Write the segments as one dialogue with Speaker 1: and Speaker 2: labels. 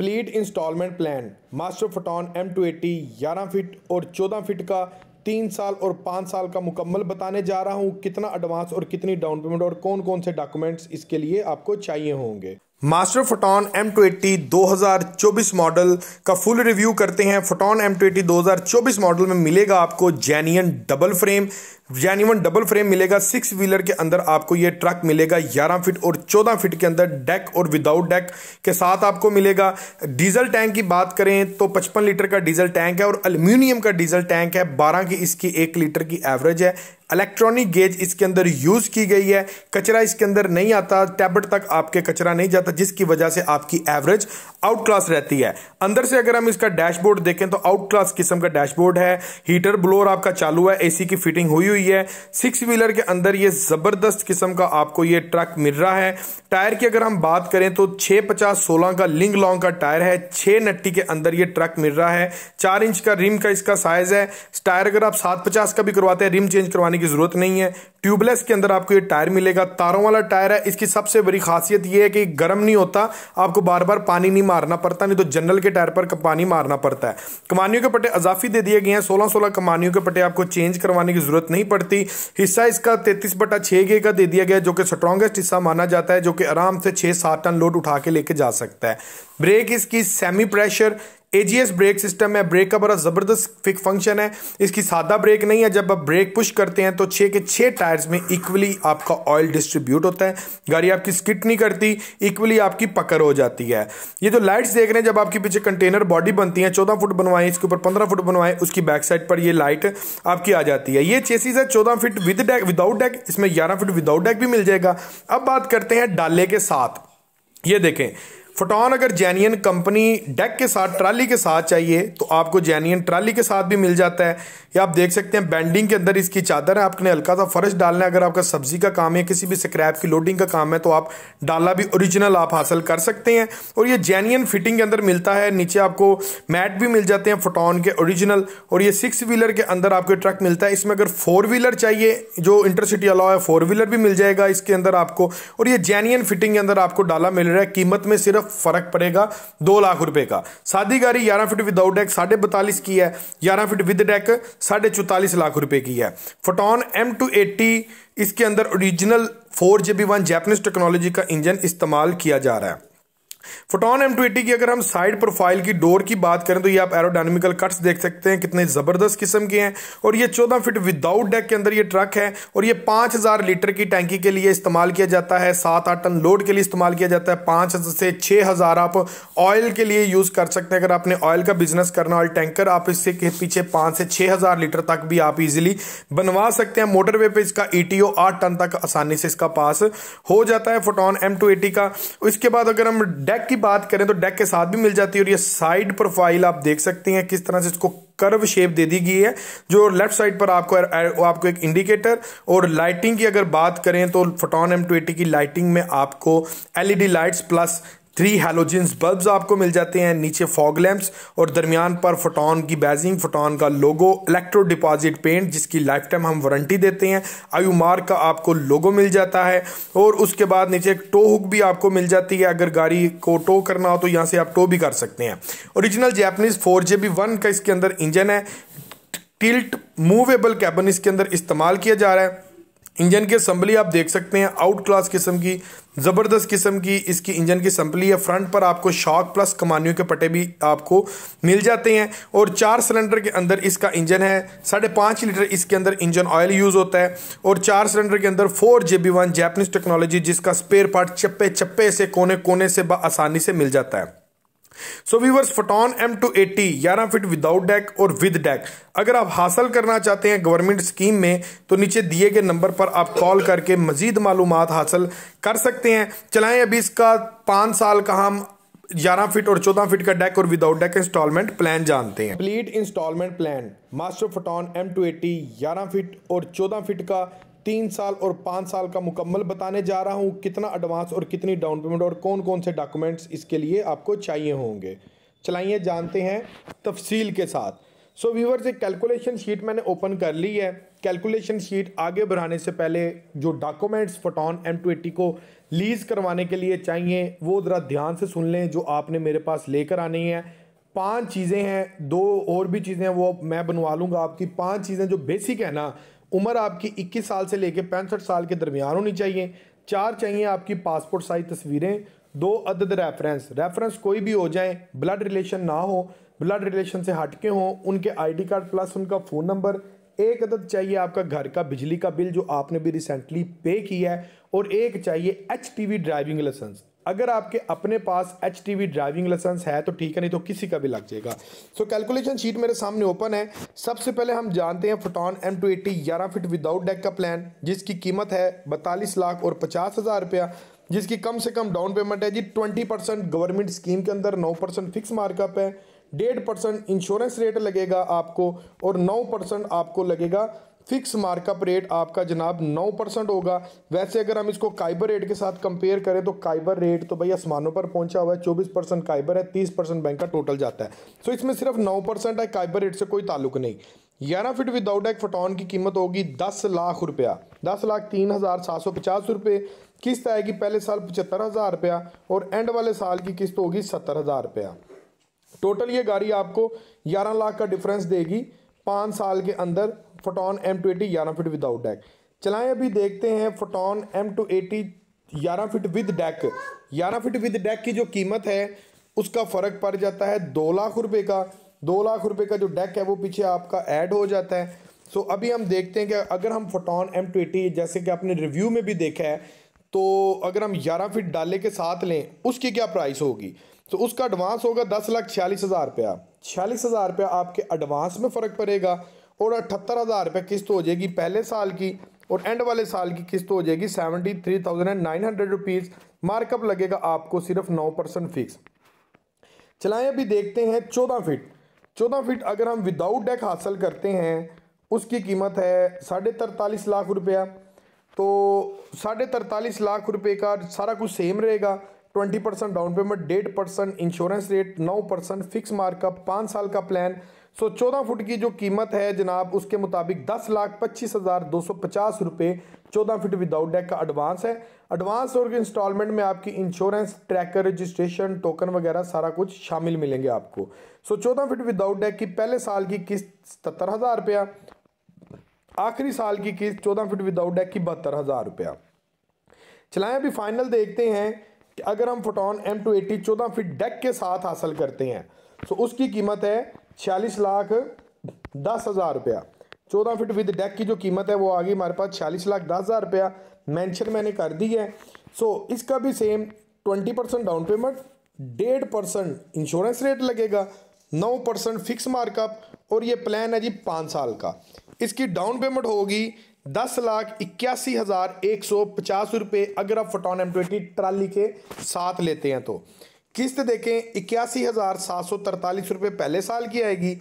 Speaker 1: complete instalment plan master Foton M two eighty ग्यारह feet और चौदह फिट का तीन साल और पाँच साल का मुकम्मल बताने जा रहा हूँ कितना एडवांस और कितनी डाउन पेमेंट और कौन कौन से डॉक्यूमेंट्स इसके लिए आपको चाहिए होंगे मास्टर फोटोन एम ट्वेंटी दो हज़ार चौबीस मॉडल का फुल रिव्यू करते हैं फोटोन एम ट्वेंटी दो हज़ार चौबीस मॉडल में मिलेगा आपको genuine double frame genuine double frame मिलेगा सिक्स व्हीलर के अंदर आपको ये ट्रक मिलेगा ग्यारह फिट और चौदह फिट के अंदर डेक और विदाउट डेक के साथ आपको मिलेगा डीजल टैंक की बात करें तो पचपन लीटर का डीजल टैंक है और अल्यूमिनियम का डीजल टैंक है बारह की इसकी एक लीटर की एवरेज है इलेक्ट्रॉनिक गेज इसके अंदर यूज़ की गई है कचरा इसके अंदर नहीं आता टैबलेट तक आपके कचरा नहीं जाता जिसकी वजह से आपकी एवरेज आउट क्लास रहती है अंदर से अगर हम इसका डैशबोर्ड देखें तो आउट क्लास किस्म का डैशबोर्ड है हीटर ब्लोअर आपका चालू है एसी की फिटिंग हुई हुई हुई है सिक्स व्हीलर के अंदर ये ज़बरदस्त किस्म का आपको ये ट्रक मिल रहा है टायर की अगर हम बात करें तो छह पचास सोलह का लिंग लॉन्ग का टायर है छह नट्टी के अंदर ये ट्रक मिल रहा है चार इंच का रिम का इसका साइज़ है टायर अगर आप सात पचास का भी करवाते हैं रिम चेंज करवाने की ज़रूरत नहीं है ट्यूबलेस के अंदर आपको ये टायर मिलेगा तारों वाला टायर है इसकी सबसे बड़ी खासियत ये है कि गर्म नहीं होता आपको बार बार पानी नहीं मारना पड़ता नहीं तो जनरल के टायर पर पानी मारना पड़ता है कमानियों के पट्टे अजाफी दे दिए गए हैं सोलह सोलह कमानियों के पट्टे आपको चेंज करवाने की ज़रूरत नहीं पड़ती हिस्सा इसका तैतीस बटा छः गे का दे दिया गया जो कि स्ट्रॉन्गेस्ट हिस्सा माना जाता है जो कि आराम से छः सात टन लोड उठा के लेके जा सकता है ब्रेक इसकी semi pressure AGS brake system है ब्रेक का बड़ा ज़बरदस्त फिक फंक्शन है इसकी सादा ब्रेक नहीं है जब आप ब्रेक पुश करते हैं तो छः के छः टायर्स में इक्वली आपका ऑयल डिस्ट्रीब्यूट होता है गाड़ी आपकी स्किट नहीं करती इक्वली आपकी पकड़ हो जाती है ये जो लाइट्स देख रहे हैं जब आपके पीछे कंटेनर बॉडी बनती है चौदह फुट बनवाए इसके ऊपर पंद्रह फुट बनवाए उसकी बैक साइड पर यह लाइट आपकी आ जाती है ये चेसिस है चौदह feet with deck without deck इसमें ग्यारह फिट विदाउट डेक भी मिल जाएगा अब बात करते हैं डाले के साथ ये देखें फोटोन अगर जैनियन कंपनी डेक के साथ ट्राली के साथ चाहिए तो आपको जैनियन ट्राली के साथ भी मिल जाता है या आप देख सकते हैं बैंडिंग के अंदर इसकी चादर है आपने हल्का सा फर्श डालना है अगर आपका सब्जी का काम है किसी भी स्क्रैप की लोडिंग का काम है तो आप डाला भी ओरिजिनल आप हासिल कर सकते हैं और ये जैनियन फिटिंग के अंदर मिलता है नीचे आपको मैट भी मिल जाते हैं फोटोन के ओरिजिनल और ये सिक्स व्हीलर के अंदर आपको ट्रक मिलता है इसमें अगर फोर व्हीलर चाहिए जो इंटरसिटी अलाव है फोर व्हीलर भी मिल जाएगा इसके अंदर आपको और ये जैनियन फिटिंग के अंदर आपको डाला मिल रहा है कीमत में सिर्फ फर्क पड़ेगा दो लाख रुपए का सादी गाड़ी ग्यारह फिट विदाउट डेक साढ़े बतालीस की है ग्यारह फिट विद डेक साढ़े चौतालीस लाख रुपए की है फोटोन एम टू एटी इसके अंदर original four G B one Japanese technology का इंजन इस्तेमाल किया जा रहा है फोटोन एम ट्वेंटी की अगर हम साइड प्रोफाइल की डोर की बात करें तो ये आप एरोडायनेमिकल कट्स देख सकते हैं कितने ज़बरदस्त किस्म के हैं और ये 14 फीट विदाउट डेक के अंदर ये ट्रक है और ये 5000 लीटर की टैंकी के लिए इस्तेमाल किया जाता है सात आठ टन लोड के लिए इस्तेमाल किया जाता है पांच से छह हज़ार आप ऑयल के लिए यूज़ कर सकते हैं अगर आपने ऑयल का बिजनेस करना ऑयल टैंकर आप इससे के पीछे पांच से छह हज़ार लीटर तक भी आप इजिली बनवा सकते हैं मोटरवे पर इसका ईटीओ e आठ टन तक आसानी से इसका पास हो जाता है फोटोन एम का इसके बाद अगर हम डेक की बात करें तो डेक के साथ भी मिल जाती है और ये साइड प्रोफाइल आप देख सकते हैं किस तरह से इसको कर्व शेप दे दी गई है जो लेफ्ट साइड पर आपको आपको एक इंडिकेटर और लाइटिंग की अगर बात करें तो फोटोन एम की लाइटिंग में आपको LED lights plus three halogens bulb आपको मिल जाते हैं नीचे फॉग लैंप्स और दरमियान पर फोटोन की बैजिंग फोटोन का लोगो इलेक्ट्रो डिपॉजिट पेंट जिसकी लाइफ टाइम हम वारंटी देते हैं आयु मार्ग का आपको लोगो मिल जाता है और उसके बाद नीचे एक टो हुक भी आपको मिल जाती है अगर गाड़ी को टो करना हो तो यहाँ से आप टो भी कर सकते हैं original Japanese four J B one का इसके अंदर इंजन है टिल्ट मूवेबल कैबन इसके अंदर इस्तेमाल किया जा रहा है इंजन की असम्बली आप देख सकते हैं आउट क्लास किस्म की ज़बरदस्त किस्म की इसकी इंजन की असम्बली है फ्रंट पर आपको शॉक प्लस कमानियों के पटे भी आपको मिल जाते हैं और चार सिलेंडर के अंदर इसका इंजन है साढ़े पाँच लीटर इसके अंदर इंजन ऑयल यूज़ होता है और चार सिलेंडर के अंदर four J B one Japanese technology जिसका स्पेयर पार्ट चप्पे चप्पे से कोने कोने से आसानी से मिल जाता है so viewers Foton M two eighty ग्यारह फिट विदाउट डेक और विद डेक अगर आप हासिल करना चाहते हैं गवर्नमेंट स्कीम में तो नीचे दिए गए नंबर पर आप कॉल करके मजीद मालूम हासिल कर सकते हैं चलाएं अभी इसका पाँच साल का हम ग्यारह फिट और चौदह फिट का डेक और विदाउट डेक इंस्टॉलमेंट प्लान जानते हैं complete instalment plan master Foton M two eighty ग्यारह फिट और चौदह फिट का तीन साल और पाँच साल का मुकम्मल बताने जा रहा हूँ कितना एडवांस और कितनी डाउन पेमेंट और कौन कौन से डॉक्यूमेंट्स इसके लिए आपको चाहिए होंगे चलाइए जानते हैं तफसील के साथ सो so, व्यूवर से कैलकुलेशन शीट मैंने ओपन कर ली है कैलकुलेशन शीट आगे बढ़ाने से पहले जो डॉक्यूमेंट्स फोटोन एम ट्वेंटी को लीज़ करवाने के लिए चाहिए वो ज़रा ध्यान से सुन लें जो आपने मेरे पास लेकर आनी है पांच चीज़ें हैं दो और भी चीज़ें हैं वो मैं बनवा लूँगा आपकी पांच चीज़ें जो बेसिक है ना उम्र आपकी 21 साल से लेकर पैंसठ साल के दरमियान होनी चाहिए चार चाहिए आपकी पासपोर्ट साइज तस्वीरें दो अदद रेफरेंस रेफरेंस कोई भी हो जाए ब्लड रिलेशन ना हो ब्लड रिलेशन से हटके हों उनके आईडी कार्ड प्लस उनका फ़ोन नंबर एक अदद चाहिए आपका घर का बिजली का बिल जो आपने भी रिसेंटली पे किया है और एक चाहिए एच ड्राइविंग लाइसेंस अगर आपके अपने पास एच ड्राइविंग लाइसेंस है तो ठीक है नहीं तो किसी का भी लग जाएगा सो कैलकुलेशन शीट मेरे सामने ओपन है सबसे पहले हम जानते हैं फोटोन एम टू एट्टी ग्यारह फिट विदाउट डेक का प्लान जिसकी कीमत है बतालीस लाख और पचास हज़ार रुपया जिसकी कम से कम डाउन पेमेंट है जी ट्वेंटी परसेंट गवर्नमेंट स्कीम के अंदर नौ परसेंट फिक्स मार्कअप है डेढ़ परसेंट इंश्योरेंस रेट लगेगा आपको और नौ परसेंट आपको लगेगा फिक्स मार्कअप रेट आपका जनाब नौ परसेंट होगा वैसे अगर हम इसको काइबर रेट के साथ कंपेयर करें तो काइबर रेट तो भाई आसमानों पर पहुंचा हुआ है चौबीस परसेंट काइबर है तीस परसेंट बैंक का टोटल जाता है सो तो इसमें सिर्फ नौ परसेंट है काइबर रेट से कोई ताल्लुक नहीं ग्यारह फिट विदाउट एक फोटोन की कीमत होगी दस लाख रुपया दस लाख तीन हज़ार सात सौ पचास रुपये किस्त आएगी पहले साल पचहत्तर हज़ार रुपया और एंड वाले साल की किस्त होगी सत्तर हज़ार रुपया टोटल ये गाड़ी आपको ग्यारह लाख का डिफरेंस देगी पाँच साल के अंदर फोटोन एम टू एटी ग्यारह फिट विदाउट डैक चलाएं अभी देखते हैं फोटोन एम टू एटी ग्यारह फिट विद डैक ग्यारह फिट विद डैक की जो कीमत है उसका फ़र्क पड़ जाता है दो लाख रुपए का दो लाख रुपए का जो डेक है वो पीछे आपका ऐड हो जाता है सो अभी हम देखते हैं कि अगर हम फोटोन एम टू एटी जैसे कि आपने रिव्यू में भी देखा है तो अगर हम ग्यारह फिट डाले के साथ लें उसकी क्या प्राइस होगी तो उसका एडवांस होगा दस लाख छियालीस हज़ार रुपया छियालीस हज़ार रुपया आपके एडवांस में फ़र्क पड़ेगा और अठहत्तर हज़ार रुपये किस्त हो जाएगी पहले साल की और एंड वाले साल की किस्त हो जाएगी seventy three thousand and nine hundred rupees markup लगेगा आपको सिर्फ नौ परसेंट फिक्स चलाएं अभी देखते हैं चौदह फिट चौदह फिट अगर हम विदाउट डेक हासिल करते हैं उसकी कीमत है साढ़े तरतालीस लाख रुपया तो साढ़े तरतालीस लाख रुपये का सारा कुछ सेम रहेगा ट्वेंटी परसेंट डाउन पेमेंट डेढ़ परसेंट इंश्योरेंस रेट नौ परसेंट फिक्स मार्कअप पाँच साल का प्लान सो चौदह फुट की जो कीमत है जनाब उसके मुताबिक दस लाख पच्चीस हज़ार दो सौ पचास रुपये चौदह फिट विदाउट डेक का एडवांस है एडवांस और इंस्टॉलमेंट में आपकी इंश्योरेंस ट्रैकर रजिस्ट्रेशन टोकन वगैरह सारा कुछ शामिल मिलेंगे आपको सो चौदह फिट विदाउट डेक की पहले साल की किस्त सतर हज़ार रुपया आखिरी साल की किस्त चौदह फिट विदाउट डेक की बहत्तर हज़ार रुपया चलाएं अभी फाइनल देखते हैं कि अगर हम फोटोन एम टू एटी चौदह फिट डेक के साथ हासिल करते हैं तो उसकी कीमत है छियालीस लाख दस हज़ार रुपया चौदह फिट विद डेक की जो कीमत है वो आ गई हमारे पास छियालीस लाख दस हज़ार रुपया मैंशन मैंने कर दी है सो इसका भी same twenty percent down payment डेढ़ परसेंट इंश्योरेंस रेट लगेगा नौ परसेंट फिक्स मार्कअप और ये प्लान है जी पाँच साल का इसकी डाउन पेमेंट होगी दस लाख इक्यासी हज़ार एक सौ पचास रुपये अगर आप फोटोन एम ट्वेंटी ट्राली के साथ लेते हैं तो किस्त देखें इक्यासी हज़ार सात सौ तरतालीस रुपये पहले साल की आएगी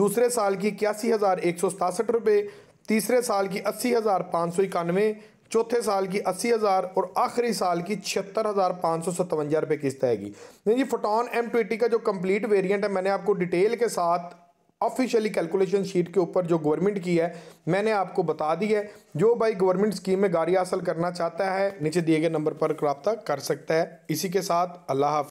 Speaker 1: दूसरे साल की इक्यासी हज़ार एक सौ सतासठ रुपये तीसरे साल की अस्सी हज़ार पाँच सौ इक्यानवे चौथे साल की अस्सी हज़ार और आखिरी साल की छिहत्तर हज़ार पाँच सौ सतवंजा रुपये किस्त आएगी नहीं जी फोटोन एम ट्वेंटी का जो कंप्लीट वेरियंट है मैंने आपको डिटेल के साथ ऑफिशियली कैलकुलेशन शीट के ऊपर जो गवर्नमेंट की है मैंने आपको बता दी है जो भाई गवर्नमेंट स्कीम में गाड़ी हासिल करना चाहता है नीचे दिए गए नंबर पर रबता कर सकता है इसी के साथ अल्लाह हाफ